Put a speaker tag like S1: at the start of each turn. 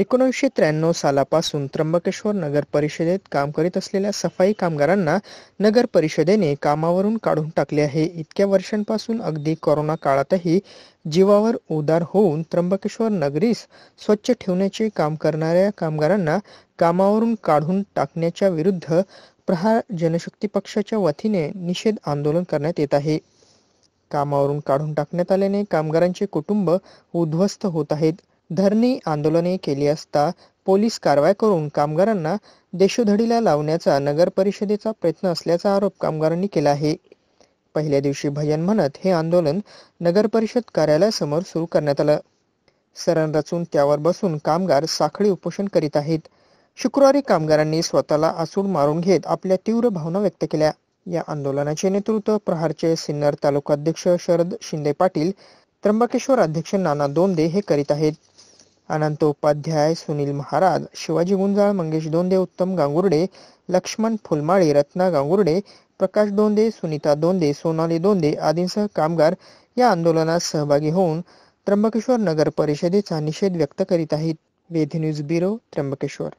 S1: एकोणीसशे त्र्याण्णव सालापासून त्र्यंबकेश्वर नगर परिषदेत काम करीत असलेल्या सफाई कामगारांना नगर परिषदेने कामावरून काढून टाकले आहे इतक्या वर्षांपासून अगदी कोरोना काळातही जीवावर उदार होऊन त्र्यंबकेश्वर नगरीस स्वच्छ ठेवण्याचे काम करणाऱ्या कामगारांना कामावरून काढून टाकण्याच्या विरुद्ध प्रहार जनशक्ती पक्षाच्या वतीने निषेध आंदोलन करण्यात येत आहे कामावरून काढून टाकण्यात आल्याने कामगारांचे कुटुंब उद्ध्वस्त होत आहेत धरणी आंदोलने केली असता पोलीस कारवाई करून कामगारांना देशोधडीला लावण्याचा नगर परिषदेचा प्रयत्न असल्याचा आरोप कामगारांनी केला आहे पहिल्या दिवशी भजन म्हणत हे आंदोलन नगर परिषद कार्यालयासमोर सुरू करण्यात आलं सरण रचून त्यावर बसून कामगार साखळी उपोषण करीत आहेत शुक्रवारी कामगारांनी स्वतःला आसूड मारून घेत आपल्या तीव्र भावना व्यक्त केल्या या आंदोलनाचे नेतृत्व प्रहारचे सिन्नर तालुकाध्यक्ष शरद शिंदे पाटील त्र्यंबकेश्वर अध्यक्ष नाना दोंदे हे करीत आहेत अनंत उपाध्याय सुनील महाराज शिवाजी गुंजाळ मंगेश दोंदे उत्तम गांगुर्डे लक्ष्मण फुलमाळे रत्ना गांगुर्डे प्रकाश दोंदे सुनीता दोंदे सोनाली दोंदे आदींसह कामगार या आंदोलनात सहभागी होऊन त्र्यंबकेश्वर नगर परिषदेचा निषेध व्यक्त करीत आहेत वेध न्यूज ब्युरो त्र्यंबकेश्वर